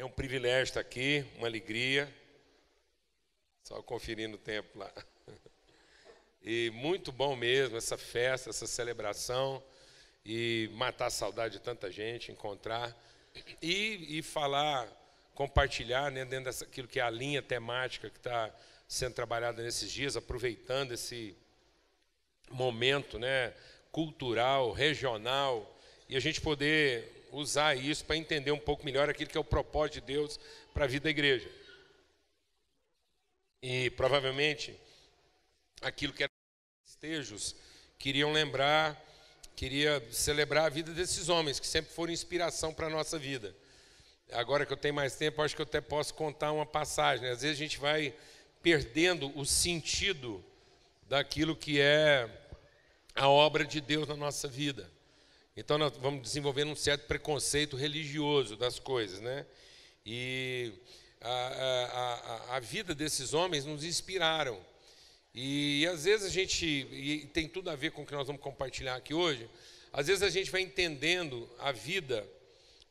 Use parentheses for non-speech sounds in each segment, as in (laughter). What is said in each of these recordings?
É um privilégio estar aqui, uma alegria. Só conferindo o tempo lá. E muito bom mesmo essa festa, essa celebração. E matar a saudade de tanta gente, encontrar. E, e falar, compartilhar né, dentro daquilo que é a linha temática que está sendo trabalhada nesses dias, aproveitando esse momento né, cultural, regional, e a gente poder usar isso para entender um pouco melhor aquilo que é o propósito de Deus para a vida da igreja. E provavelmente aquilo que era festejos queriam lembrar, queria celebrar a vida desses homens que sempre foram inspiração para a nossa vida. Agora que eu tenho mais tempo, acho que eu até posso contar uma passagem. Né? Às vezes a gente vai perdendo o sentido daquilo que é a obra de Deus na nossa vida. Então nós vamos desenvolvendo um certo preconceito religioso das coisas, né? E a, a, a, a vida desses homens nos inspiraram. E, e às vezes a gente, tem tudo a ver com o que nós vamos compartilhar aqui hoje, às vezes a gente vai entendendo a vida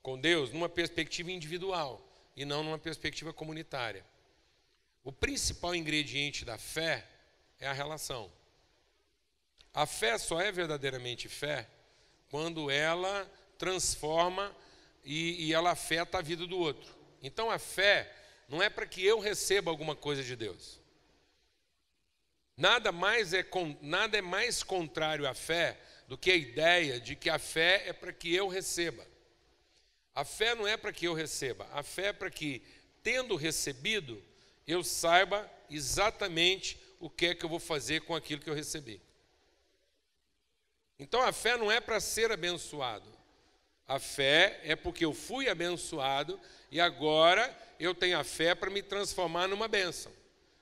com Deus numa perspectiva individual e não numa perspectiva comunitária. O principal ingrediente da fé é a relação. A fé só é verdadeiramente fé quando ela transforma e, e ela afeta a vida do outro. Então a fé não é para que eu receba alguma coisa de Deus. Nada mais é, nada é mais contrário à fé do que a ideia de que a fé é para que eu receba. A fé não é para que eu receba, a fé é para que, tendo recebido, eu saiba exatamente o que é que eu vou fazer com aquilo que eu recebi. Então a fé não é para ser abençoado. A fé é porque eu fui abençoado e agora eu tenho a fé para me transformar numa bênção.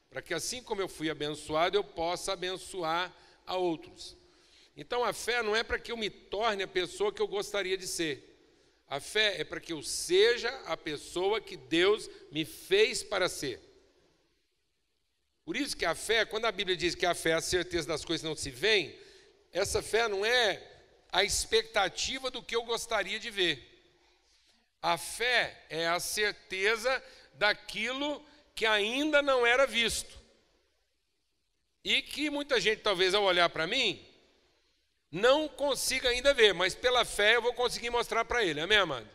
Para que assim como eu fui abençoado, eu possa abençoar a outros. Então a fé não é para que eu me torne a pessoa que eu gostaria de ser. A fé é para que eu seja a pessoa que Deus me fez para ser. Por isso que a fé, quando a Bíblia diz que a fé é a certeza das coisas que não se veem, essa fé não é a expectativa do que eu gostaria de ver. A fé é a certeza daquilo que ainda não era visto. E que muita gente, talvez, ao olhar para mim, não consiga ainda ver, mas pela fé eu vou conseguir mostrar para ele, amém, amado?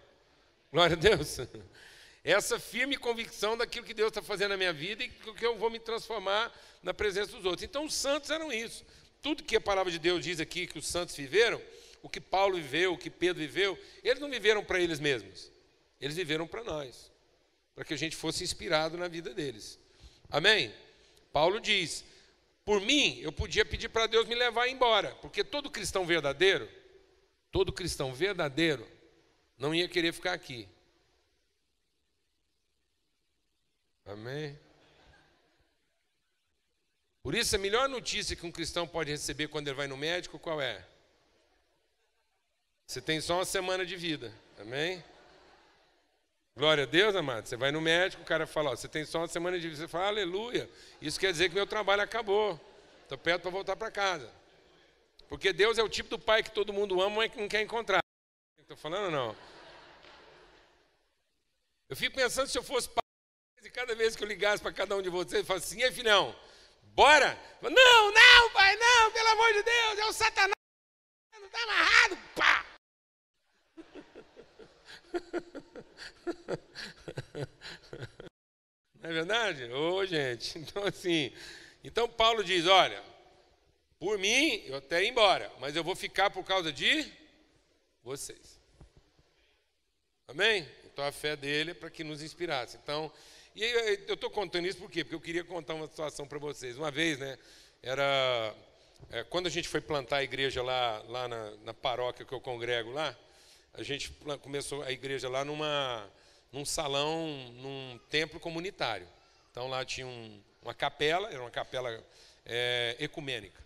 Glória a Deus. (laughs) Essa firme convicção daquilo que Deus está fazendo na minha vida e que eu vou me transformar na presença dos outros. Então, os santos eram isso tudo que a palavra de Deus diz aqui que os santos viveram, o que Paulo viveu, o que Pedro viveu, eles não viveram para eles mesmos, eles viveram para nós, para que a gente fosse inspirado na vida deles. Amém? Paulo diz: por mim, eu podia pedir para Deus me levar embora, porque todo cristão verdadeiro, todo cristão verdadeiro, não ia querer ficar aqui. Amém? Por isso, a melhor notícia que um cristão pode receber quando ele vai no médico, qual é? Você tem só uma semana de vida, amém? Glória a Deus, amado. Você vai no médico, o cara fala, ó, você tem só uma semana de vida. Você fala, aleluia. Isso quer dizer que meu trabalho acabou. Estou perto para voltar para casa. Porque Deus é o tipo do pai que todo mundo ama, mas que não quer encontrar. Estou falando não? Eu fico pensando se eu fosse pai, e cada vez que eu ligasse para cada um de vocês, eu falasse assim, e aí, filhão, Bora? Não, não, pai, não, pelo amor de Deus, é o Satanás, não está amarrado, pá! Não é verdade? Ô, oh, gente, (laughs) então assim, então Paulo diz: olha, por mim eu até ia embora, mas eu vou ficar por causa de vocês. Amém? Então a fé dele é para que nos inspirasse. Então, e eu estou contando isso por quê? Porque eu queria contar uma situação para vocês. Uma vez, né, era é, quando a gente foi plantar a igreja lá, lá na, na, paróquia que eu congrego lá, a gente começou a igreja lá numa, num salão, num templo comunitário. Então lá tinha um, uma capela, era uma capela é, ecumênica.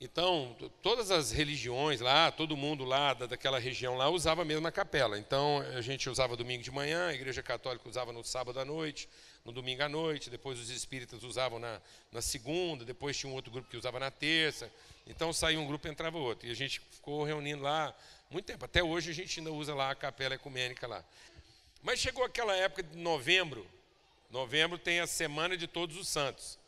Então, todas as religiões lá, todo mundo lá daquela região lá usava a mesma capela. Então, a gente usava domingo de manhã, a igreja católica usava no sábado à noite, no domingo à noite, depois os espíritas usavam na, na segunda, depois tinha um outro grupo que usava na terça. Então, saía um grupo, entrava outro. E a gente ficou reunindo lá muito tempo. Até hoje a gente ainda usa lá a capela ecumênica lá. Mas chegou aquela época de novembro. Novembro tem a Semana de Todos os Santos.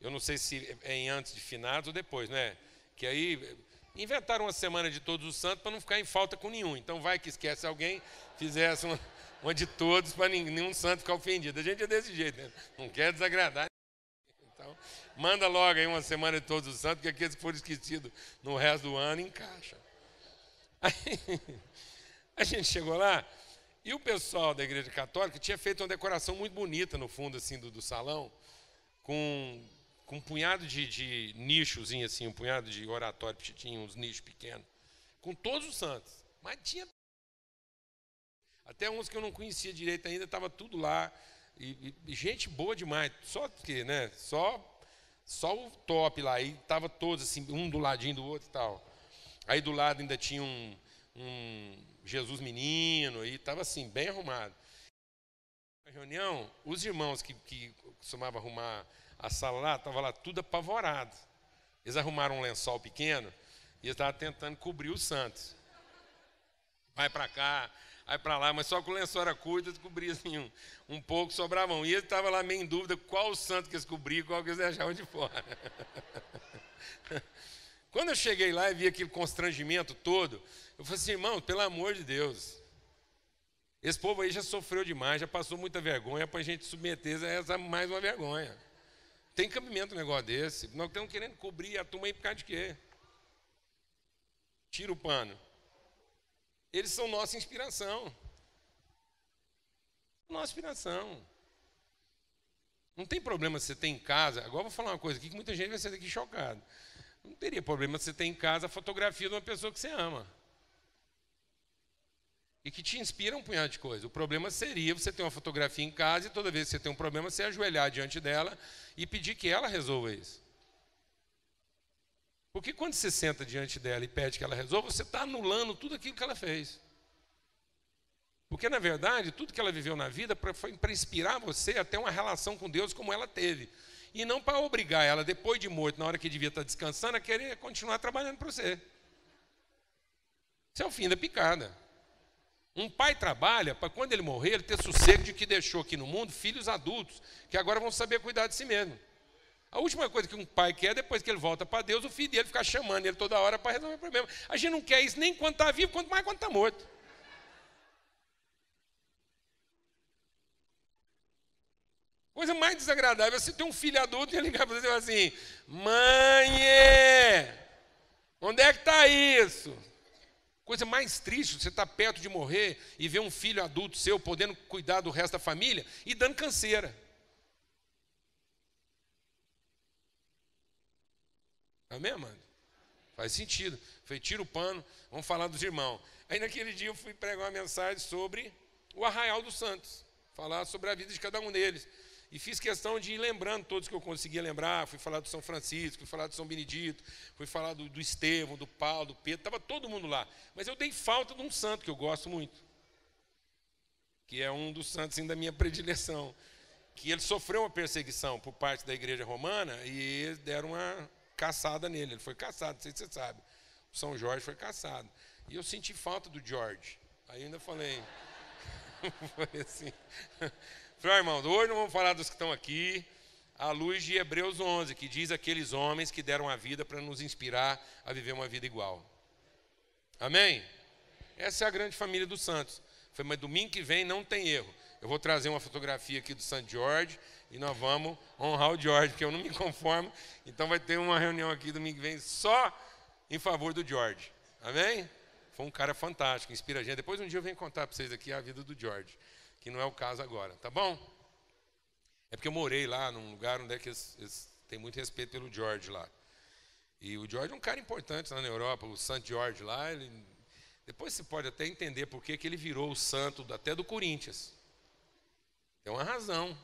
Eu não sei se é em antes de finados ou depois, né? Que aí inventaram uma semana de todos os santos para não ficar em falta com nenhum. Então vai que esquece alguém, fizesse uma, uma de todos para nenhum santo ficar ofendido. A gente é desse jeito, né? Não quer desagradar. Então, manda logo aí uma semana de todos os santos, que aqueles que foram esquecidos no resto do ano encaixa. (laughs) a gente chegou lá e o pessoal da igreja católica tinha feito uma decoração muito bonita no fundo assim do, do salão, com com um punhado de, de nichozinho assim, um punhado de oratório tinha uns nichos pequenos, com todos os santos. Mas tinha até uns que eu não conhecia direito ainda, estava tudo lá. E, e, gente boa demais, só que, né? Só, só o top lá. E tava todos assim, um do ladinho do outro e tal. Aí do lado ainda tinha um, um Jesus menino, e estava assim, bem arrumado. Na reunião, os irmãos que, que costumavam arrumar a sala lá estava lá tudo apavorado. Eles arrumaram um lençol pequeno e eu estava tentando cobrir o Santos. Vai para cá, vai para lá, mas só que o lençol era curto, eles cobriam assim, um, um pouco, sobravam. E ele estava lá meio em dúvida qual o santo que eles cobriam e qual que eles deixavam de fora. (laughs) Quando eu cheguei lá e vi aquele constrangimento todo, eu falei assim, irmão, pelo amor de Deus, esse povo aí já sofreu demais, já passou muita vergonha, para a gente submeter essa mais uma vergonha. Tem cabimento um negócio desse. Nós estamos querendo cobrir a turma aí por causa de quê? Tira o pano. Eles são nossa inspiração. Nossa inspiração. Não tem problema você ter em casa. Agora vou falar uma coisa aqui que muita gente vai sair daqui chocado. Não teria problema você ter em casa a fotografia de uma pessoa que você ama e que te inspira um punhado de coisa. O problema seria você ter uma fotografia em casa e toda vez que você tem um problema, você ajoelhar diante dela e pedir que ela resolva isso. Porque quando você senta diante dela e pede que ela resolva, você está anulando tudo aquilo que ela fez. Porque, na verdade, tudo que ela viveu na vida foi para inspirar você a ter uma relação com Deus como ela teve. E não para obrigar ela, depois de morto, na hora que devia estar tá descansando, a querer continuar trabalhando para você. Isso é o fim da picada. Um pai trabalha para quando ele morrer, ele ter sossego de que deixou aqui no mundo filhos adultos, que agora vão saber cuidar de si mesmo. A última coisa que um pai quer, depois que ele volta para Deus, o filho dele ficar chamando ele toda hora para resolver o problema. A gente não quer isso nem quando está vivo, quanto mais quando está morto. Coisa mais desagradável é você ter um filho adulto e ele ligar para você e falar assim: Mãe, é, onde é que está isso? Coisa mais triste, você está perto de morrer e ver um filho adulto seu podendo cuidar do resto da família e dando canseira. Amém, tá amado? Faz sentido. Falei, tira o pano, vamos falar dos irmãos. Aí naquele dia eu fui pregar uma mensagem sobre o Arraial dos Santos. Falar sobre a vida de cada um deles. E fiz questão de ir lembrando todos que eu conseguia lembrar. Fui falar do São Francisco, fui falar do São Benedito, fui falar do, do Estevão, do Paulo, do Pedro, estava todo mundo lá. Mas eu dei falta de um santo que eu gosto muito, que é um dos santos assim, da minha (laughs) predileção. Que ele sofreu uma perseguição por parte da igreja romana e deram uma caçada nele. Ele foi caçado, não sei se você sabe. O São Jorge foi caçado. E eu senti falta do Jorge. Aí ainda falei. (laughs) falei assim. Falei, irmão, hoje não vamos falar dos que estão aqui, à luz de Hebreus 11, que diz aqueles homens que deram a vida para nos inspirar a viver uma vida igual. Amém? Essa é a grande família dos santos. Foi, mas domingo que vem não tem erro. Eu vou trazer uma fotografia aqui do Santo Jorge e nós vamos honrar o Jorge, porque eu não me conformo. Então vai ter uma reunião aqui domingo que vem só em favor do Jorge. Amém? Foi um cara fantástico, inspira a gente. Depois um dia eu venho contar para vocês aqui a vida do Jorge que não é o caso agora, tá bom? É porque eu morei lá num lugar onde é que eles, eles têm muito respeito pelo George lá. E o George é um cara importante lá na Europa, o Santo George lá, ele, depois se pode até entender por que ele virou o santo até do Corinthians. Tem uma razão.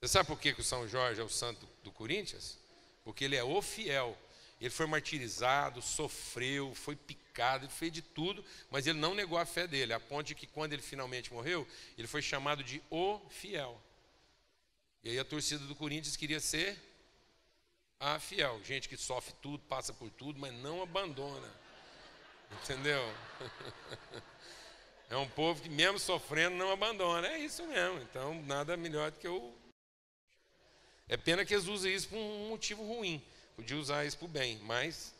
Você sabe por que, que o São Jorge é o santo do Corinthians? Porque ele é o fiel. Ele foi martirizado, sofreu, foi picado ele fez de tudo, mas ele não negou a fé dele, a ponto de que quando ele finalmente morreu, ele foi chamado de o fiel. E aí a torcida do Corinthians queria ser a fiel, gente que sofre tudo, passa por tudo, mas não abandona. (laughs) Entendeu? (laughs) É um povo que mesmo sofrendo não abandona. É isso mesmo. Então, nada melhor do que o é pena que eles usem isso por um motivo ruim. Podia usar isso para o bem, mas.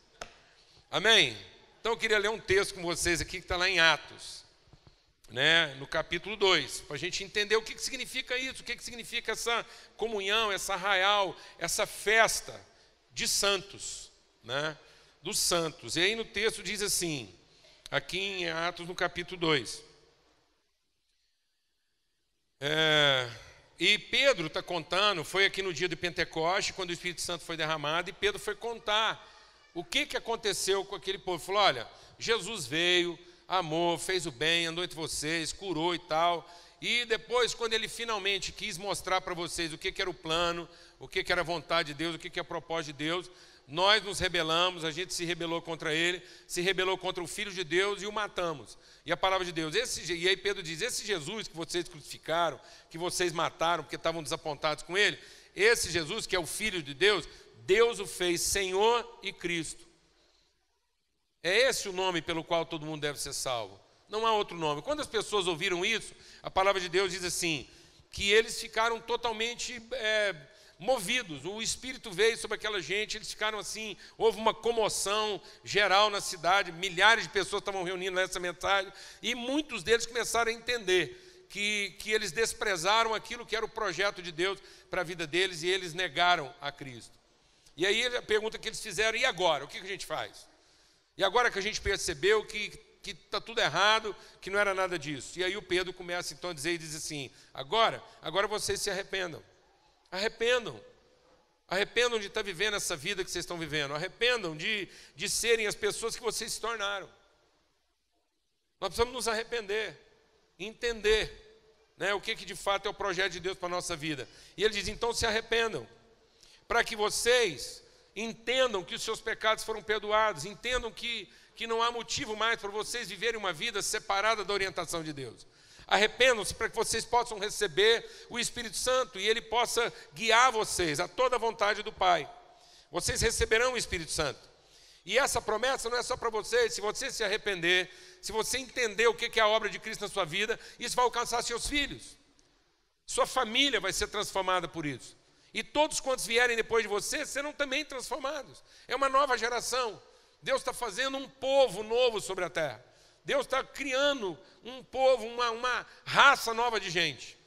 Amém? Então eu queria ler um texto com vocês aqui que está lá em Atos, né, no capítulo 2, para a gente entender o que, que significa isso, o que, que significa essa comunhão, essa raial, essa festa de santos, né, dos santos. E aí no texto diz assim, aqui em Atos no capítulo 2. É, e Pedro está contando, foi aqui no dia de Pentecoste, quando o Espírito Santo foi derramado, e Pedro foi contar o que, que aconteceu com aquele povo? Falou: olha, Jesus veio, amou, fez o bem, andou entre vocês, curou e tal. E depois, quando ele finalmente quis mostrar para vocês o que, que era o plano, o que, que era a vontade de Deus, o que, que é a proposta de Deus, nós nos rebelamos, a gente se rebelou contra ele, se rebelou contra o Filho de Deus e o matamos. E a palavra de Deus, esse, e aí Pedro diz: esse Jesus que vocês crucificaram, que vocês mataram porque estavam desapontados com ele, esse Jesus que é o Filho de Deus, Deus o fez Senhor e Cristo. É esse o nome pelo qual todo mundo deve ser salvo. Não há outro nome. Quando as pessoas ouviram isso, a palavra de Deus diz assim: que eles ficaram totalmente é, movidos, o Espírito veio sobre aquela gente, eles ficaram assim, houve uma comoção geral na cidade, milhares de pessoas estavam reunindo nessa mensagem, e muitos deles começaram a entender que, que eles desprezaram aquilo que era o projeto de Deus para a vida deles e eles negaram a Cristo. E aí a pergunta que eles fizeram, e agora? O que a gente faz? E agora que a gente percebeu que que está tudo errado, que não era nada disso. E aí o Pedro começa então a dizer e diz assim: agora, agora vocês se arrependam. Arrependam. Arrependam de estar tá vivendo essa vida que vocês estão vivendo. Arrependam de, de serem as pessoas que vocês se tornaram. Nós precisamos nos arrepender, entender né, o que, que de fato é o projeto de Deus para a nossa vida. E ele diz: então se arrependam para que vocês entendam que os seus pecados foram perdoados, entendam que, que não há motivo mais para vocês viverem uma vida separada da orientação de Deus. Arrependam-se para que vocês possam receber o Espírito Santo e ele possa guiar vocês a toda a vontade do Pai. Vocês receberão o Espírito Santo. E essa promessa não é só para vocês, se você se arrepender, se você entender o que é a obra de Cristo na sua vida, isso vai alcançar seus filhos. Sua família vai ser transformada por isso. E todos quantos vierem depois de você serão também transformados. É uma nova geração. Deus está fazendo um povo novo sobre a terra. Deus está criando um povo, uma, uma raça nova de gente.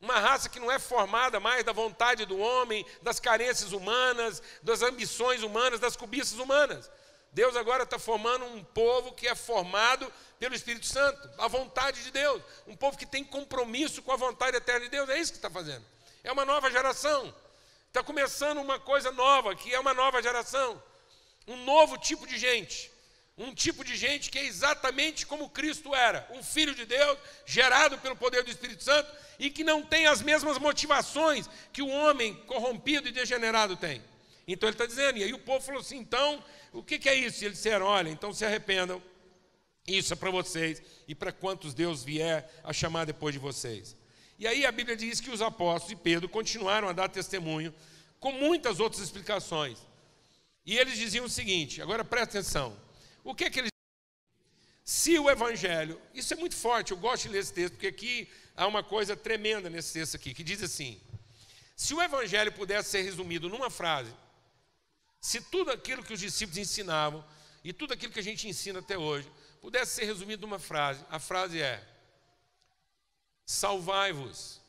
Uma raça que não é formada mais da vontade do homem, das carências humanas, das ambições humanas, das cobiças humanas. Deus agora está formando um povo que é formado pelo Espírito Santo, a vontade de Deus. Um povo que tem compromisso com a vontade eterna de Deus. É isso que está fazendo. É uma nova geração. Está começando uma coisa nova, que é uma nova geração. Um novo tipo de gente. Um tipo de gente que é exatamente como Cristo era, um filho de Deus, gerado pelo poder do Espírito Santo e que não tem as mesmas motivações que o homem corrompido e degenerado tem. Então ele está dizendo, e aí o povo falou assim: então, o que, que é isso? E eles disseram: olha, então se arrependam, isso é para vocês e para quantos Deus vier a chamar depois de vocês. E aí a Bíblia diz que os apóstolos e Pedro continuaram a dar testemunho com muitas outras explicações. E eles diziam o seguinte: agora presta atenção. O que é que eles se o evangelho, isso é muito forte, eu gosto de ler esse texto, porque aqui há uma coisa tremenda nesse texto aqui, que diz assim: se o evangelho pudesse ser resumido numa frase, se tudo aquilo que os discípulos ensinavam e tudo aquilo que a gente ensina até hoje pudesse ser resumido numa frase, a frase é: Salvai-vos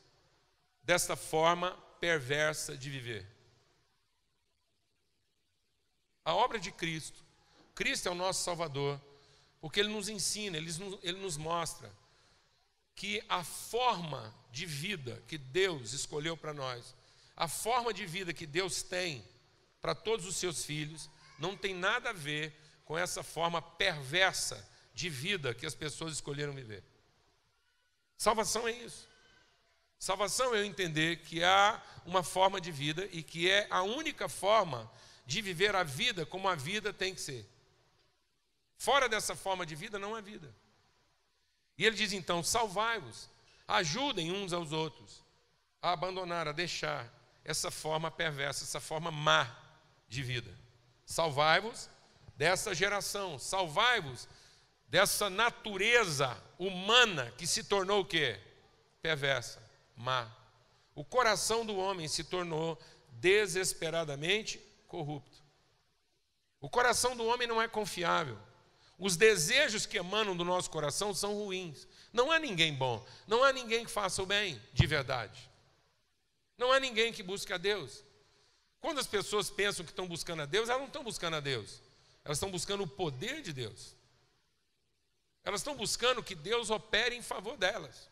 desta forma perversa de viver. A obra de Cristo, Cristo é o nosso Salvador, porque Ele nos ensina, Ele nos, Ele nos mostra que a forma de vida que Deus escolheu para nós, a forma de vida que Deus tem para todos os seus filhos, não tem nada a ver com essa forma perversa de vida que as pessoas escolheram viver. Salvação é isso. Salvação é eu entender que há uma forma de vida e que é a única forma de viver a vida como a vida tem que ser. Fora dessa forma de vida não há vida. E ele diz então: salvai-vos, ajudem uns aos outros a abandonar, a deixar essa forma perversa, essa forma má de vida. Salvai-vos dessa geração, salvai-vos dessa natureza humana que se tornou o quê? Perversa, má. O coração do homem se tornou desesperadamente corrupto. O coração do homem não é confiável. Os desejos que emanam do nosso coração são ruins. Não há ninguém bom, não há ninguém que faça o bem de verdade. Não há ninguém que busque a Deus. Quando as pessoas pensam que estão buscando a Deus, elas não estão buscando a Deus. Elas estão buscando o poder de Deus. Elas estão buscando que Deus opere em favor delas.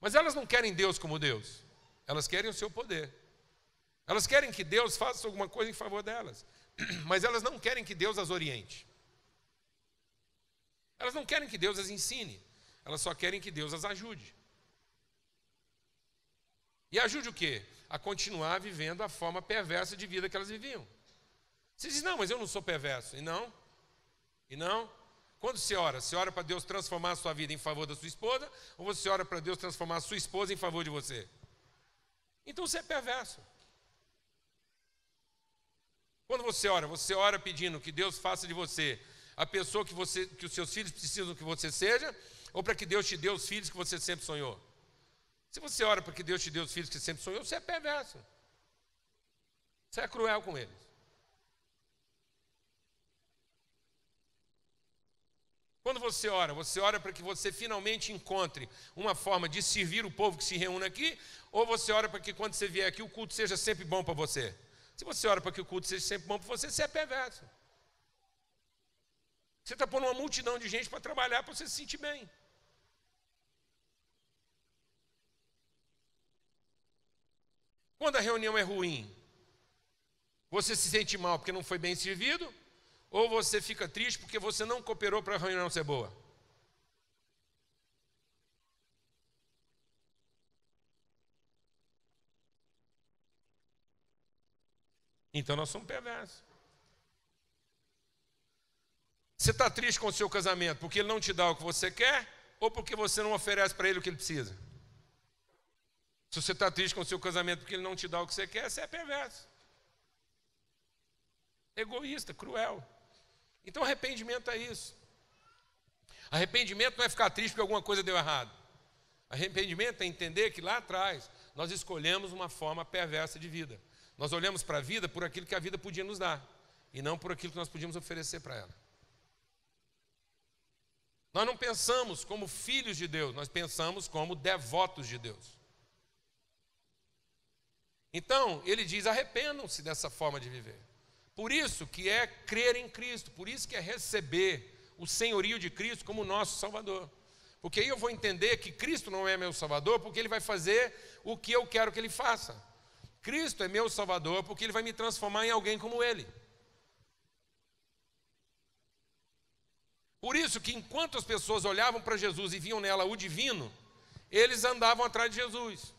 Mas elas não querem Deus como Deus. Elas querem o seu poder. Elas querem que Deus faça alguma coisa em favor delas. (clears throat) Mas elas não querem que Deus as oriente. Elas não querem que Deus as ensine. Elas só querem que Deus as ajude. E ajude o quê? A continuar vivendo a forma perversa de vida que elas viviam. Você diz, não, mas eu não sou perverso. E não? E não? Quando você ora, você ora para Deus transformar a sua vida em favor da sua esposa, ou você ora para Deus transformar a sua esposa em favor de você? Então você é perverso. Quando você ora, você ora pedindo que Deus faça de você a pessoa que, você, que os seus filhos precisam que você seja, ou para que Deus te dê os filhos que você sempre sonhou? Se você ora para que Deus te dê os filhos que sempre sonhou, você é perverso. Você é cruel com eles. Quando você ora, você ora para que você finalmente encontre uma forma de servir o povo que se reúne aqui, ou você ora para que quando você vier aqui o culto seja sempre bom para você? Se você ora para que o culto seja sempre bom para você, você é perverso. Você está pondo uma multidão de gente para trabalhar para você se sentir bem. Quando a reunião é ruim, você se sente mal porque não foi bem servido, ou você fica triste porque você não cooperou para a reunião ser boa. Então nós somos perversos. Você está triste com o seu casamento porque ele não te dá o que você quer ou porque você não oferece para ele o que ele precisa? Se você está triste com o seu casamento porque ele não te dá o que você quer, você é perverso. Egoísta, cruel. Então arrependimento é isso. Arrependimento não é ficar triste porque alguma coisa deu errado. Arrependimento é entender que lá atrás nós escolhemos uma forma perversa de vida. Nós olhamos para a vida por aquilo que a vida podia nos dar e não por aquilo que nós podíamos oferecer para ela. Nós não pensamos como filhos de Deus, nós pensamos como devotos de Deus. Então, ele diz: arrependam-se dessa forma de viver. Por isso que é crer em Cristo, por isso que é receber o senhorio de Cristo como nosso Salvador. Porque aí eu vou entender que Cristo não é meu Salvador, porque Ele vai fazer o que eu quero que Ele faça. Cristo é meu Salvador, porque Ele vai me transformar em alguém como Ele. Por isso que enquanto as pessoas olhavam para Jesus e viam nela o divino, eles andavam atrás de Jesus.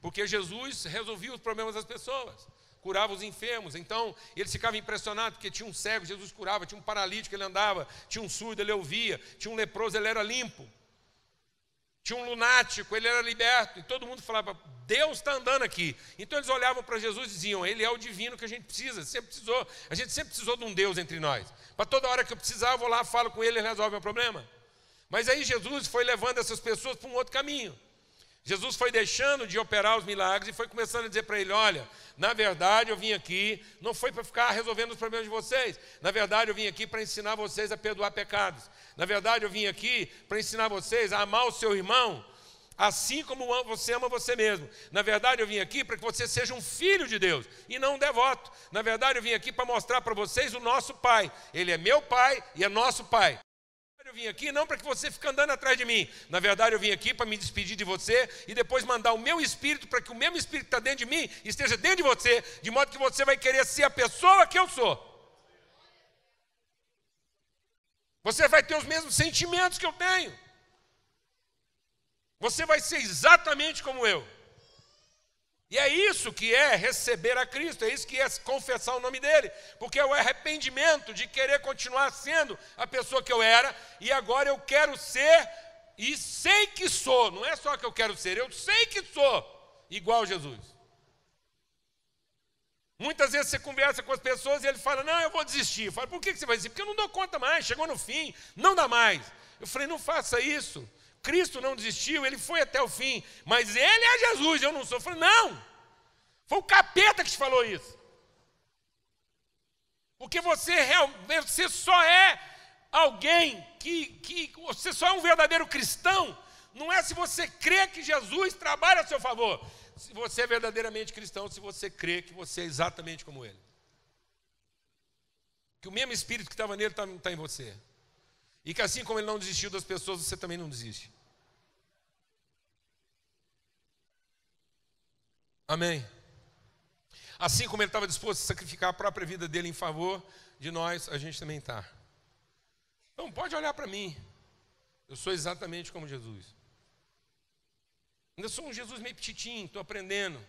Porque Jesus resolvia os problemas das pessoas curava os enfermos. Então, eles ficavam impressionados, porque tinha um cego, Jesus curava, tinha um paralítico, ele andava, tinha um surdo, ele ouvia, tinha um leproso, ele era limpo. Tinha um lunático, ele era liberto, e todo mundo falava: Deus está andando aqui. Então eles olhavam para Jesus e diziam: Ele é o divino que a gente precisa, sempre precisou, a gente sempre precisou de um Deus entre nós. Para toda hora que eu precisar, eu vou lá, falo com ele e resolve meu problema. Mas aí Jesus foi levando essas pessoas para um outro caminho. Jesus foi deixando de operar os milagres e foi começando a dizer para ele: Olha, na verdade eu vim aqui, não foi para ficar resolvendo os problemas de vocês, na verdade eu vim aqui para ensinar vocês a perdoar pecados, na verdade eu vim aqui para ensinar vocês a amar o seu irmão, assim como você ama você mesmo. Na verdade eu vim aqui para que você seja um filho de Deus e não um devoto. Na verdade eu vim aqui para mostrar para vocês o nosso Pai, Ele é meu Pai e é nosso Pai eu vim aqui não para que você fique andando atrás de mim. Na verdade, eu vim aqui para me despedir de você e depois mandar o meu espírito para que o mesmo espírito que está dentro de mim esteja dentro de você, de modo que você vai querer ser a pessoa que eu sou. Você vai ter os mesmos sentimentos que eu tenho. Você vai ser exatamente como eu. E é isso que é receber a Cristo, é isso que é confessar o nome dele, porque é o arrependimento de querer continuar sendo a pessoa que eu era e agora eu quero ser e sei que sou, não é só que eu quero ser, eu sei que sou igual a Jesus. Muitas vezes você conversa com as pessoas e ele fala: Não, eu vou desistir. Eu falo: Por que você vai desistir? Porque eu não dou conta mais, chegou no fim, não dá mais. Eu falei: Não faça isso. Cristo não desistiu, ele foi até o fim, mas ele é Jesus, eu não sou. Eu falei, não, foi o capeta que te falou isso. Porque você, realmente, você só é alguém que, que. Você só é um verdadeiro cristão. Não é se você crê que Jesus trabalha a seu favor. Se você é verdadeiramente cristão, se você crê que você é exatamente como ele. Que o mesmo Espírito que estava nele está tá em você. E que assim como ele não desistiu das pessoas, você também não desiste. Amém. Assim como ele estava disposto a sacrificar a própria vida dele em favor de nós, a gente também está. Então pode olhar para mim. Eu sou exatamente como Jesus. Ainda sou um Jesus meio petitinho, estou aprendendo.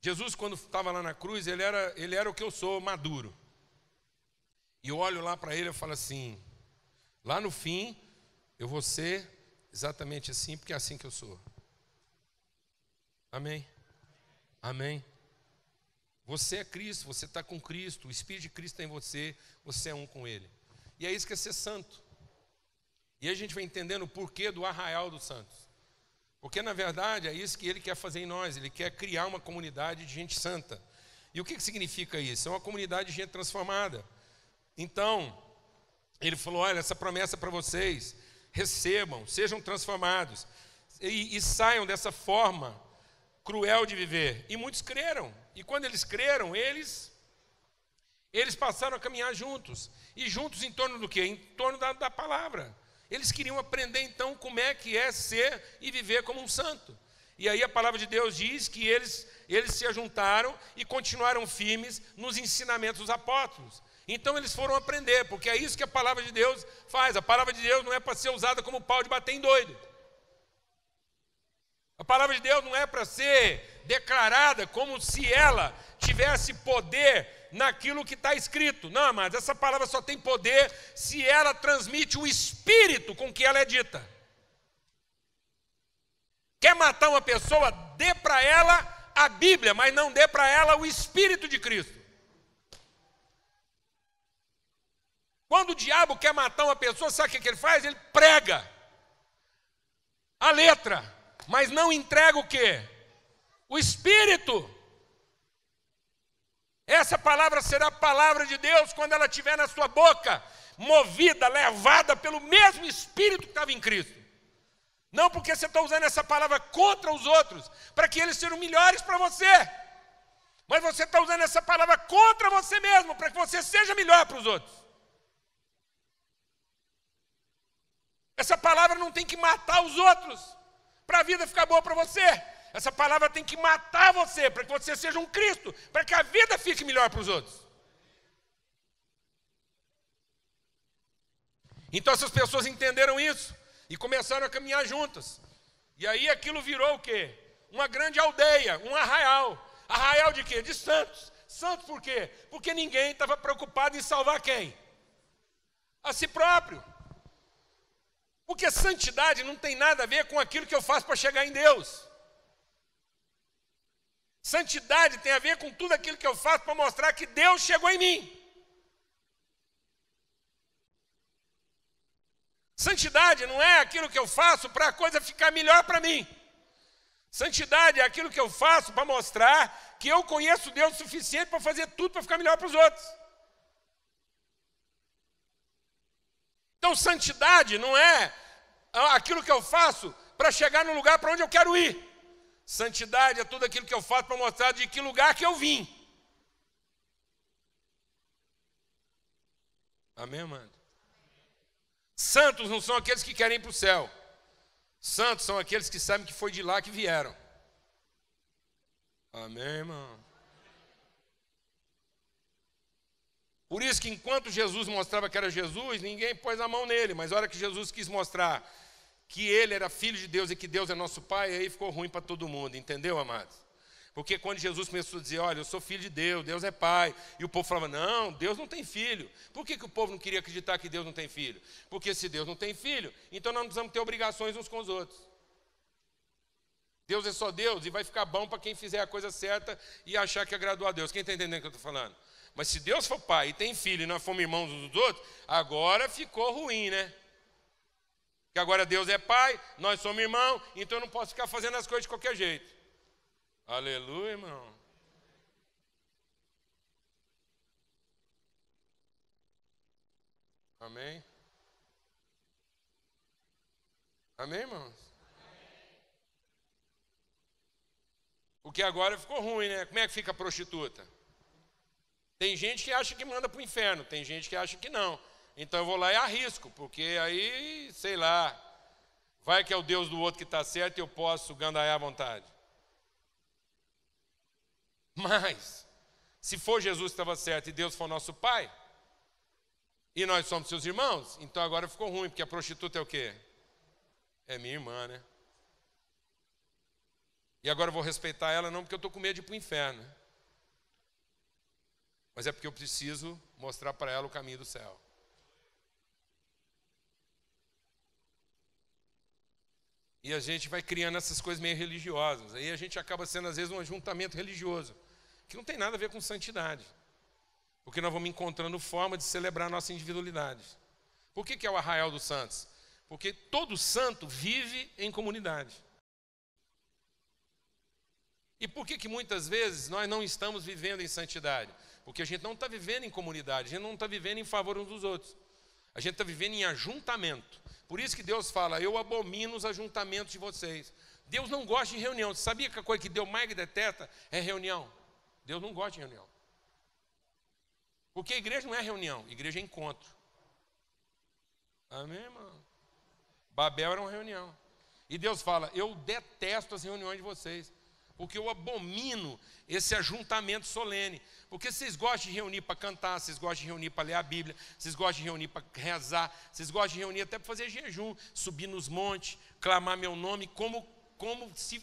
Jesus, quando estava lá na cruz, ele era, ele era o que eu sou, maduro. E eu olho lá para ele e falo assim: lá no fim, eu vou ser exatamente assim, porque é assim que eu sou. Amém? Amém? Você é Cristo, você está com Cristo, o Espírito de Cristo está em você, você é um com Ele. E é isso que é ser santo. E a gente vai entendendo o porquê do arraial dos santos. Porque na verdade é isso que ele quer fazer em nós, ele quer criar uma comunidade de gente santa. E o que, que significa isso? É uma comunidade de gente transformada. Então, ele falou: Olha, essa promessa é para vocês, recebam, sejam transformados e, e saiam dessa forma cruel de viver. E muitos creram. E quando eles creram, eles eles passaram a caminhar juntos. E juntos em torno do quê? Em torno da, da, palavra. Eles queriam aprender então como é que é ser e viver como um santo. E aí a palavra de Deus diz que eles, eles se ajuntaram e continuaram firmes nos ensinamentos dos apóstolos. Então eles foram aprender, porque é isso que a palavra de Deus faz. A palavra de Deus não é para ser usada como pau de bater em doido. A palavra de Deus não é para ser declarada como se ela tivesse poder naquilo que está escrito. Não, mas essa palavra só tem poder se ela transmite o espírito com que ela é dita. Quer matar uma pessoa? Dê para ela a Bíblia, mas não dê para ela o espírito de Cristo. Quando o diabo quer matar uma pessoa, sabe o que ele faz? Ele prega a letra, mas não entrega o que? O espírito. Essa palavra será a palavra de Deus quando ela estiver na sua boca, movida, levada pelo mesmo espírito que estava em Cristo. Não porque você está usando essa palavra contra os outros, para que eles sejam melhores para você. Mas você está usando essa palavra contra você mesmo, para que você seja melhor para os outros. Essa palavra não tem que matar os outros para a vida ficar boa para você. Essa palavra tem que matar você para que você seja um Cristo, para que a vida fique melhor para os outros. Então essas pessoas entenderam isso e começaram a caminhar juntas. E aí aquilo virou o quê? Uma grande aldeia, um arraial. Arraial de quê? De santos. Santos por quê? Porque ninguém estava preocupado em salvar quem? A si próprio. Porque santidade não tem nada a ver com aquilo que eu faço para chegar em Deus. Santidade tem a ver com tudo aquilo que eu faço para mostrar que Deus chegou em mim. Santidade não é aquilo que eu faço para a coisa ficar melhor para mim. Santidade é aquilo que eu faço para mostrar que eu conheço Deus o suficiente para fazer tudo para ficar melhor para os outros. Então, santidade não é aquilo que eu faço para chegar no lugar para onde eu quero ir. Santidade é tudo aquilo que eu faço para mostrar de que lugar que eu vim. Amém, amado? Santos não são aqueles que querem ir para o céu. Santos são aqueles que sabem que foi de lá que vieram. Amém, irmão? Por isso que enquanto Jesus mostrava que era Jesus, ninguém pôs a mão nele, mas a hora que Jesus quis mostrar que ele era filho de Deus e que Deus é nosso Pai, aí ficou ruim para todo mundo, entendeu, amados? Porque quando Jesus começou a dizer, olha, eu sou filho de Deus, Deus é Pai, e o povo falava, não, Deus não tem filho. Por que, que o povo não queria acreditar que Deus não tem filho? Porque se Deus não tem filho, então nós não precisamos ter obrigações uns com os outros. Deus é só Deus e vai ficar bom para quem fizer a coisa certa e achar que agradou a Deus. Quem está entendendo o que eu estou falando? Mas se Deus for pai e tem filho e nós fomos irmãos dos outros, agora ficou ruim, né? Que agora Deus é pai, nós somos irmãos, então eu não posso ficar fazendo as coisas de qualquer jeito. Aleluia, irmão. Amém? Amém, irmãos? O que agora ficou ruim, né? Como é que fica a prostituta? Tem gente que acha que manda para o inferno, tem gente que acha que não. Então eu vou lá e arrisco, porque aí, sei lá, vai que é o Deus do outro que está certo e eu posso gandaiar à vontade. Mas, se for Jesus que estava certo e Deus for nosso Pai, e nós somos seus irmãos, então agora ficou ruim, porque a prostituta é o quê? É minha irmã, né? E agora eu vou respeitar ela, não porque eu estou com medo de ir para o inferno. Né? Mas é porque eu preciso mostrar para ela o caminho do céu. E a gente vai criando essas coisas meio religiosas. Aí a gente acaba sendo, às vezes, um ajuntamento religioso, que não tem nada a ver com santidade. Porque nós vamos encontrando forma de celebrar a nossa individualidade. Por que, que é o arraial dos santos? Porque todo santo vive em comunidade. E por que, que muitas vezes nós não estamos vivendo em santidade? Porque a gente não está vivendo em comunidade, a gente não está vivendo em favor uns dos outros. A gente está vivendo em ajuntamento. Por isso que Deus fala: Eu abomino os ajuntamentos de vocês. Deus não gosta de reunião. Você sabia que a coisa que Deus mais detesta é reunião? Deus não gosta de reunião. Porque a igreja não é reunião, a igreja é encontro. Amém, irmão? Babel era uma reunião. E Deus fala: Eu detesto as reuniões de vocês porque eu abomino esse ajuntamento solene. Porque vocês gostam de reunir para cantar, vocês gostam de reunir para ler a Bíblia, vocês gostam de reunir para rezar, vocês gostam de reunir até para fazer jejum, subir nos montes, clamar meu nome, como, como se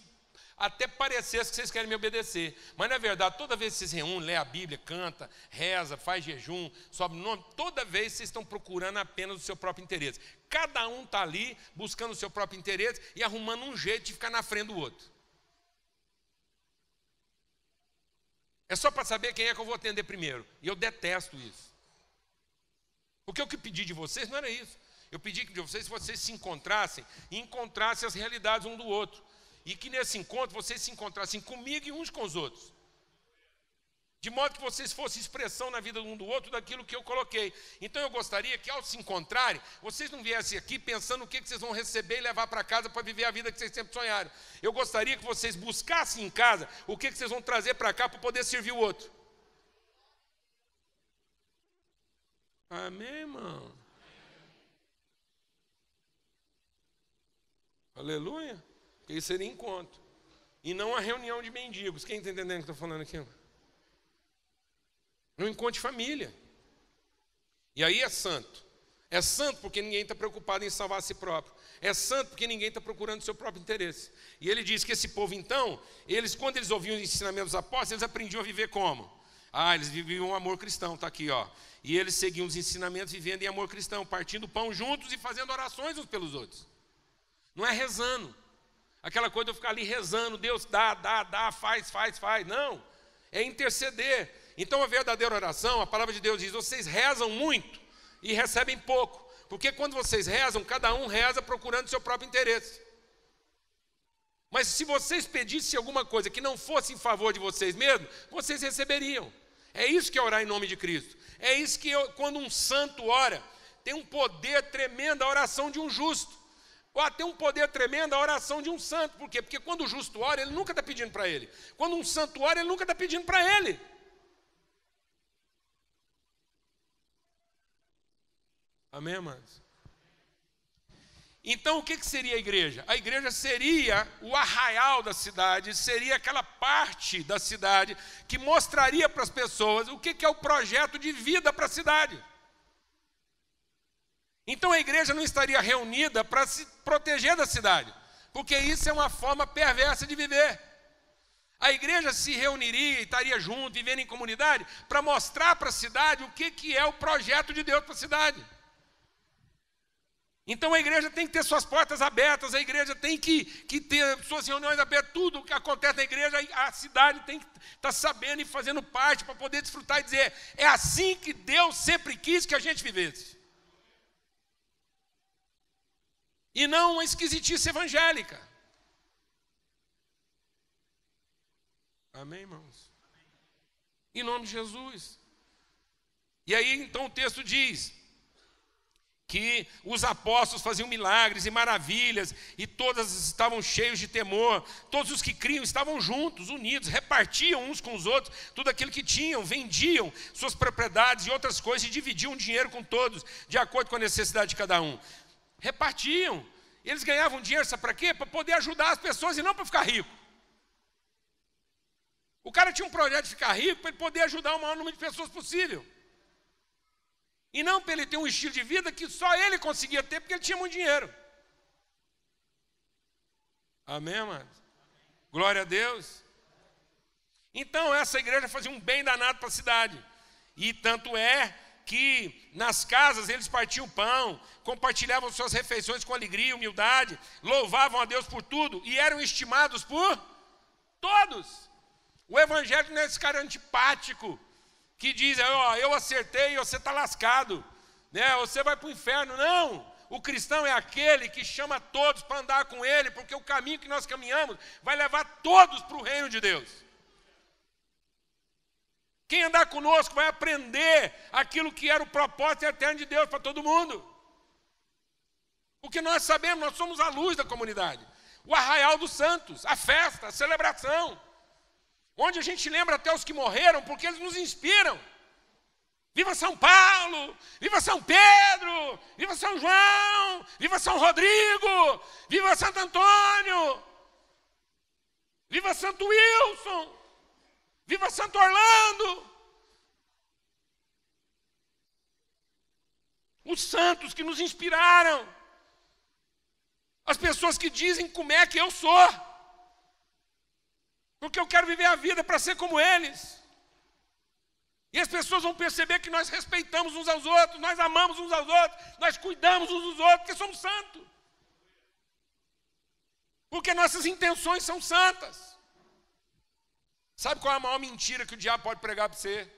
até parecesse que vocês querem me obedecer. Mas na é verdade, toda vez que vocês reúnem, lê a Bíblia, canta, reza, faz jejum, sobe o nome, toda vez vocês estão procurando apenas o seu próprio interesse. Cada um está ali buscando o seu próprio interesse e arrumando um jeito de ficar na frente do outro. É só para saber quem é que eu vou atender primeiro. E eu detesto isso. Porque o que eu pedi de vocês não era isso. Eu pedi de vocês que vocês se encontrassem e encontrassem as realidades um do outro. E que nesse encontro vocês se encontrassem comigo e uns com os outros de modo que vocês fossem expressão na vida um do outro daquilo que eu coloquei. Então eu gostaria que ao se encontrarem, vocês não viessem aqui pensando o que, que vocês vão receber e levar para casa para viver a vida que vocês sempre sonharam. Eu gostaria que vocês buscassem em casa o que, que vocês vão trazer para cá para poder servir o outro. Amém, irmão? Aleluia. Porque isso seria encontro. E não a reunião de mendigos. Quem está entendendo o que eu estou falando aqui? Não encontre família. E aí é santo. É santo porque ninguém está preocupado em salvar a si próprio. É santo porque ninguém está procurando o seu próprio interesse. E ele diz que esse povo, então, eles, quando eles ouviam os ensinamentos dos apóstolos, eles aprendiam a viver como? Ah, eles viviam o amor cristão, está aqui, ó. E eles seguiam os ensinamentos vivendo em amor cristão, partindo pão juntos e fazendo orações uns pelos outros. Não é rezando. Aquela coisa de eu ficar ali rezando, Deus dá, dá, dá, faz, faz, faz. Não. É interceder então, a verdadeira oração, a palavra de Deus diz: vocês rezam muito e recebem pouco. Porque quando vocês rezam, cada um reza procurando seu próprio interesse. Mas se vocês pedissem alguma coisa que não fosse em favor de vocês mesmos, vocês receberiam. É isso que é orar em nome de Cristo. É isso que eu, quando um santo ora, tem um poder tremendo a oração de um justo. Ou tem um poder tremendo a oração de um santo. Por quê? Porque quando o justo ora, ele nunca está pedindo para ele. Quando um santo ora, ele nunca está pedindo para ele. Amém, amados? Então, o que, que seria a igreja? A igreja seria o arraial da cidade, seria aquela parte da cidade que mostraria para as pessoas o que, que é o projeto de vida para a cidade. Então, a igreja não estaria reunida para se proteger da cidade, porque isso é uma forma perversa de viver. A igreja se reuniria, e estaria junto, vivendo em comunidade, para mostrar para a cidade o que, que é o projeto de Deus para a cidade. Então a igreja tem que ter suas portas abertas, a igreja tem que, que ter suas reuniões abertas, tudo o que acontece na igreja, a cidade tem que estar tá sabendo e fazendo parte para poder desfrutar e dizer: é assim que Deus sempre quis que a gente vivesse. E não uma esquisitice evangélica. Amém, irmãos? Em nome de Jesus. E aí então o texto diz: que os apóstolos faziam milagres e maravilhas, e todas estavam cheios de temor, todos os que criam estavam juntos, unidos, repartiam uns com os outros tudo aquilo que tinham, vendiam suas propriedades e outras coisas, e dividiam dinheiro com todos, de acordo com a necessidade de cada um. Repartiam. Eles ganhavam dinheiro, sabe para quê? Para poder ajudar as pessoas e não para ficar rico. O cara tinha um projeto de ficar rico para ele poder ajudar o maior número de pessoas possível. E não para ele ter um estilo de vida que só ele conseguia ter, porque ele tinha muito dinheiro. Amém, mano? Glória a Deus. Então, essa igreja fazia um bem danado para a cidade. E tanto é que nas casas eles partiam pão, compartilhavam suas refeições com alegria, e humildade, louvavam a Deus por tudo e eram estimados por todos. O evangelho não é esse cara antipático que dizem, ó, oh, eu acertei, você está lascado, né? Você vai para o inferno. Não! O cristão é aquele que chama todos para andar com ele, porque o caminho que nós caminhamos vai levar todos para o reino de Deus. Quem andar conosco vai aprender aquilo que era o propósito eterno de Deus para todo mundo. O que nós sabemos, nós somos a luz da comunidade. O arraial dos santos, a festa, a celebração onde a gente lembra até os que morreram, porque eles nos inspiram. Viva São Paulo, viva São Pedro, viva São João, viva São Rodrigo, viva Santo Antônio, viva Santo Wilson, viva Santo Orlando. Os santos que nos inspiraram, as pessoas que dizem como é que eu sou porque eu quero viver a vida para ser como eles. E as pessoas vão perceber que nós respeitamos uns aos outros, nós amamos uns aos outros, nós cuidamos uns dos outros, porque somos santos. Porque nossas intenções são santas. Sabe qual é a maior mentira que o diabo pode pregar para você?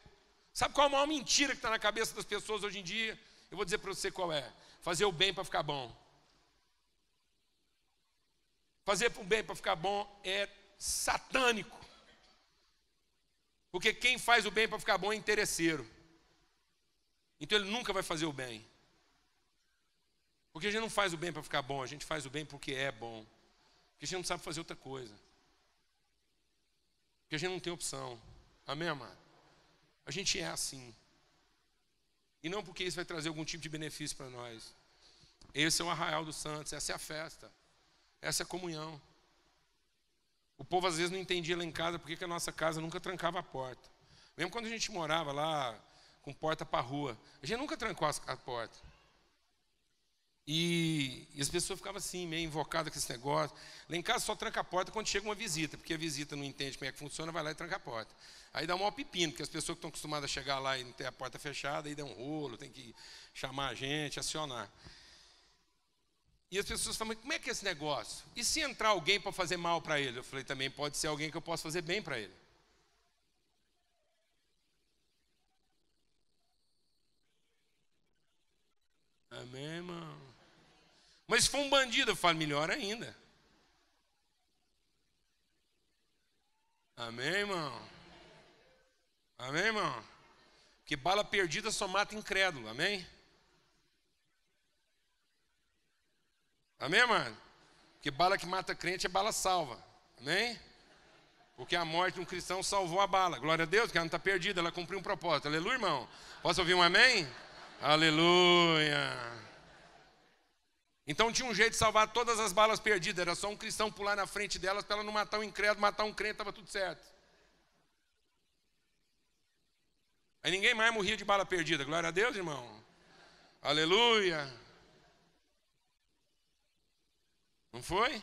Sabe qual é a maior mentira que está na cabeça das pessoas hoje em dia? Eu vou dizer para você qual é: fazer o bem para ficar bom. Fazer o bem para ficar bom é satânico. Porque quem faz o bem para ficar bom é interesseiro. Então ele nunca vai fazer o bem. Porque a gente não faz o bem para ficar bom, a gente faz o bem porque é bom. Porque a gente não sabe fazer outra coisa. Porque a gente não tem opção. Amém, amado? A gente é assim. E não porque isso vai trazer algum tipo de benefício para nós. Esse é o arraial dos santos, essa é a festa, essa é a comunhão. O povo às vezes não entendia lá em casa porque que a nossa casa nunca trancava a porta. Lembra quando a gente morava lá com porta para rua? A gente nunca trancou a porta. E, e, as pessoas ficavam assim, meio invocadas com esse negócio. Lá em casa só tranca a porta quando chega uma visita, porque a visita não entende como é que funciona, vai lá e tranca a porta. Aí dá um maior pepino, porque as pessoas que estão acostumadas a chegar lá e não ter a porta fechada, aí dá um rolo, tem que chamar a gente, acionar. E as pessoas falam, como é que é esse negócio? E se entrar alguém para fazer mal para ele? Eu falei, também pode ser alguém que eu possa fazer bem para ele. Amém, irmão? Mas se for um bandido, eu falo, melhor ainda. Amém, irmão? Amém, irmão? Porque bala perdida só mata incrédulo, amém? Amém, mano? Porque bala que mata crente é bala salva. Amém? Porque a morte de um cristão salvou a bala. Glória a Deus, que ela não está perdida, ela cumpriu um propósito. Aleluia, irmão. Posso ouvir um amém? Aleluia. Então tinha um jeito de salvar todas as balas perdidas. Era só um cristão pular na frente delas para ela não matar um incrédulo, matar um crente, estava tudo certo. Aí ninguém mais morria de bala perdida. Glória a Deus, irmão. Aleluia. Não foi?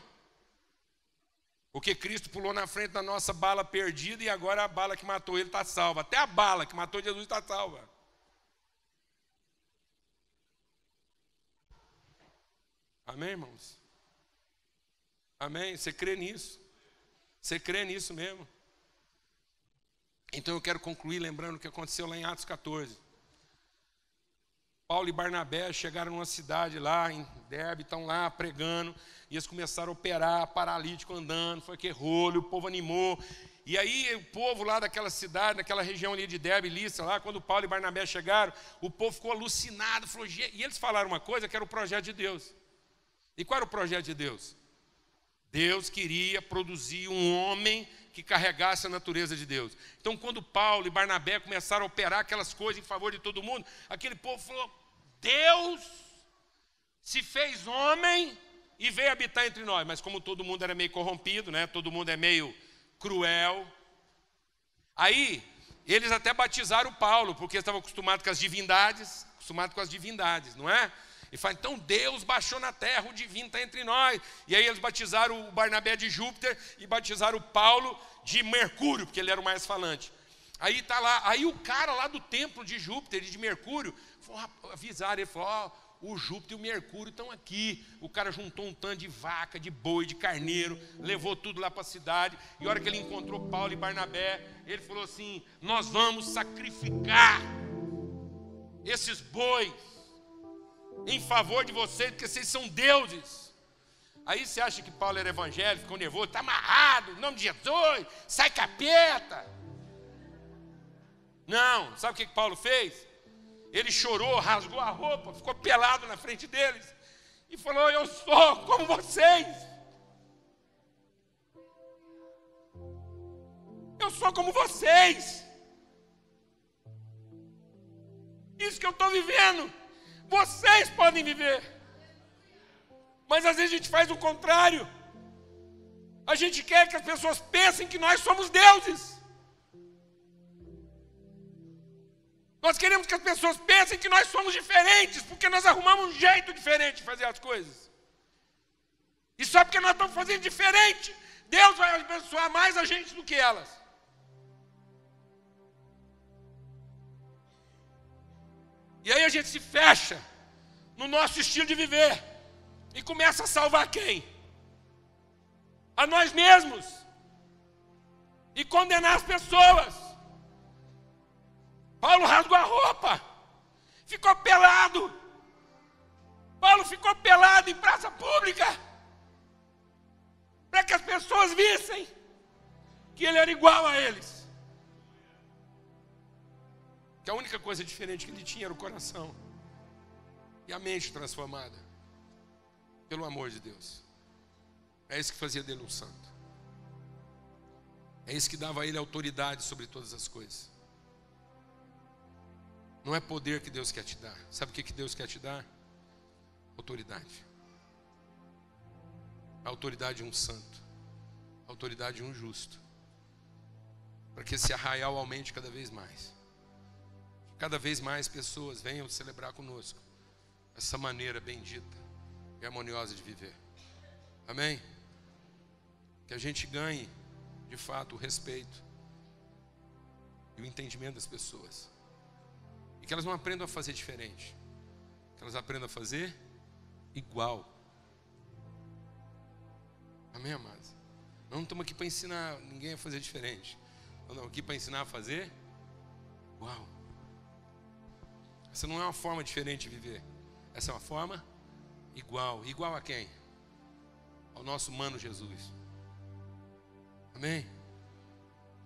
Porque Cristo pulou na frente da nossa bala perdida e agora a bala que matou ele está salva. Até a bala que matou Jesus está salva. Amém, irmãos? Amém? Você crê nisso? Você crê nisso mesmo? Então eu quero concluir lembrando o que aconteceu lá em Atos 14. Paulo e Barnabé chegaram numa cidade lá em Derbe, estão lá pregando, e eles começaram a operar, paralítico andando, foi que rolho, o povo animou. E aí o povo lá daquela cidade, daquela região ali de Derbe, Lissa, lá, quando Paulo e Barnabé chegaram, o povo ficou alucinado, falou, e eles falaram uma coisa que era o projeto de Deus. E qual era o projeto de Deus? Deus queria produzir um homem que carregasse a natureza de Deus. Então, quando Paulo e Barnabé começaram a operar aquelas coisas em favor de todo mundo, aquele povo falou: Deus se fez homem e veio habitar entre nós. Mas como todo mundo era meio corrompido, né? Todo mundo é meio cruel. Aí eles até batizaram Paulo, porque estavam acostumados com as divindades, acostumados com as divindades, não é? E fala, então Deus baixou na terra, o divino está entre nós. E aí eles batizaram o Barnabé de Júpiter e batizaram o Paulo de Mercúrio, porque ele era o mais falante. Aí tá lá, aí o cara lá do templo de Júpiter e de Mercúrio avisaram, ele falou, ó, o Júpiter e o Mercúrio estão aqui. O cara juntou um tanto de vaca, de boi, de carneiro, levou tudo lá para a cidade. E a hora que ele encontrou Paulo e Barnabé, ele falou assim: Nós vamos sacrificar esses bois em favor de vocês, porque vocês são deuses. Aí você acha que Paulo era evangélico, ficou nervoso, está amarrado, em nome de Jesus, sai capeta. Não, sabe o que Paulo fez? Ele chorou, rasgou a roupa, ficou pelado na frente deles e falou: Eu sou como vocês. Eu sou como vocês. Isso que eu estou vivendo, vocês podem viver. Mas às vezes a gente faz o contrário. A gente quer que as pessoas pensem que nós somos deuses. Nós queremos que as pessoas pensem que nós somos diferentes, porque nós arrumamos um jeito diferente de fazer as coisas. E só porque nós estamos fazendo diferente, Deus vai abençoar mais a gente do que elas. E aí a gente se fecha no nosso estilo de viver e começa a salvar quem? A nós mesmos e condenar as pessoas. Paulo rasgou a roupa, ficou pelado. Paulo ficou pelado em praça pública, para que as pessoas vissem que ele era igual a eles. Que a única coisa diferente que ele tinha era o coração e a mente transformada, pelo amor de Deus. É isso que fazia dele um santo. É isso que dava a ele autoridade sobre todas as coisas. Não é poder que Deus quer te dar. Sabe o que Deus quer te dar? Autoridade. A autoridade de é um santo. A autoridade de é um justo. Para que esse arraial aumente cada vez mais. Que cada vez mais pessoas venham celebrar conosco essa maneira bendita e harmoniosa de viver. Amém? Que a gente ganhe, de fato, o respeito e o entendimento das pessoas. E que elas não aprendam a fazer diferente. Que elas aprendam a fazer igual. Amém, amados? Nós não estamos aqui para ensinar ninguém a fazer diferente. Nós estamos aqui para ensinar a fazer igual. Essa não é uma forma diferente de viver. Essa é uma forma igual. Igual a quem? Ao nosso humano Jesus. Amém?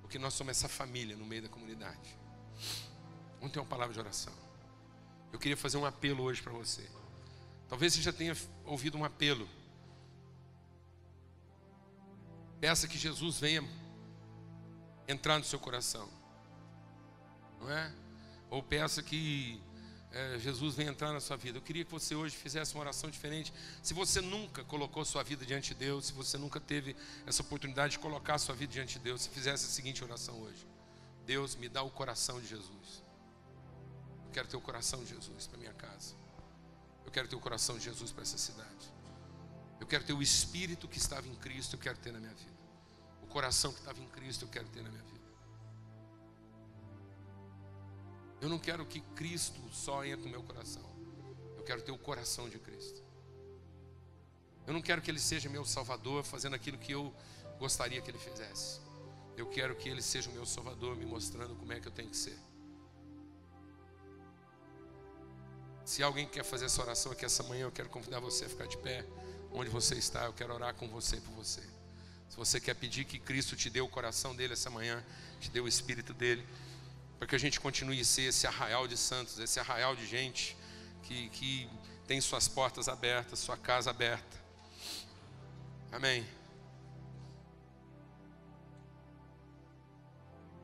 Porque nós somos essa família no meio da comunidade. Vamos ter uma palavra de oração. Eu queria fazer um apelo hoje para você. Talvez você já tenha ouvido um apelo. Peça que Jesus venha entrar no seu coração, não é? Ou peça que é, Jesus venha entrar na sua vida. Eu queria que você hoje fizesse uma oração diferente. Se você nunca colocou sua vida diante de Deus, se você nunca teve essa oportunidade de colocar sua vida diante de Deus, se fizesse a seguinte oração hoje: Deus, me dá o coração de Jesus. Eu quero ter o coração de Jesus para minha casa. Eu quero ter o coração de Jesus para essa cidade. Eu quero ter o espírito que estava em Cristo, eu quero ter na minha vida. O coração que estava em Cristo, eu quero ter na minha vida. Eu não quero que Cristo só entre no meu coração. Eu quero ter o coração de Cristo. Eu não quero que Ele seja meu Salvador, fazendo aquilo que eu gostaria que Ele fizesse. Eu quero que Ele seja o meu Salvador, me mostrando como é que eu tenho que ser. Se alguém quer fazer essa oração aqui essa manhã, eu quero convidar você a ficar de pé. Onde você está, eu quero orar com você por você. Se você quer pedir que Cristo te dê o coração dele essa manhã, te dê o espírito dele, para que a gente continue a ser esse arraial de santos, esse arraial de gente que, que tem suas portas abertas, sua casa aberta. Amém.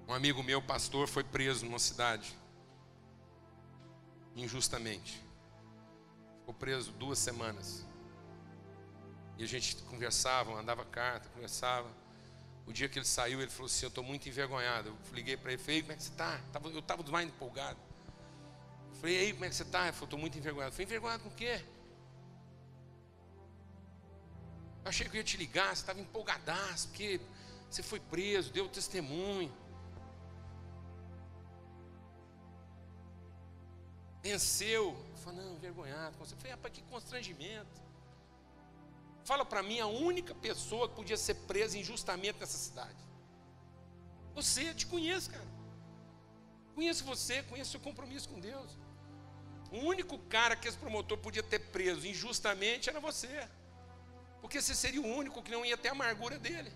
Um amigo meu, pastor, foi preso numa cidade injustamente. Ficou preso duas semanas. E a gente conversava, mandava carta, conversava. O dia que ele saiu, ele falou assim: Eu estou muito envergonhado. Eu liguei para ele, falei: Como é que você está? Eu estava mais empolgado. Eu falei: aí, como é que você está? Ele falou: Estou muito envergonhado. Eu falei: Envergonhado com o quê? Eu achei que eu ia te ligar, você estava empolgadaço, porque você foi preso, deu testemunho. venceu. Fala, não, envergonhado. Eu falei, rapaz, que constrangimento. Fala para mim a única pessoa que podia ser presa injustamente nessa cidade. Você, eu te conheço, cara. Conheço você, conheço seu compromisso com Deus. O único cara que esse promotor podia ter preso injustamente era você. Porque você seria o único que não ia ter a amargura dele.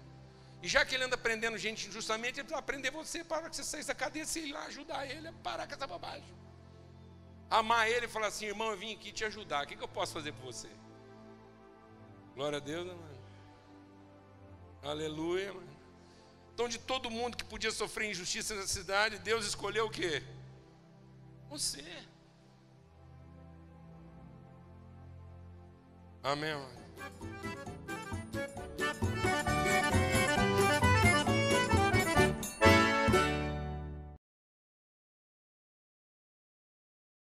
E já que ele anda prendendo gente injustamente, ele precisa aprender você para que você saia da cadeia e ir lá ajudar ele a parar com essa bobagem amar ele e falar assim: irmão, eu vim aqui te ajudar, o que, que eu posso fazer por você? Glória a Deus, né, mano? Aleluia, mano. Então, de todo mundo que podia sofrer injustiça na cidade, Deus escolheu o quê? Você. Amém, mano?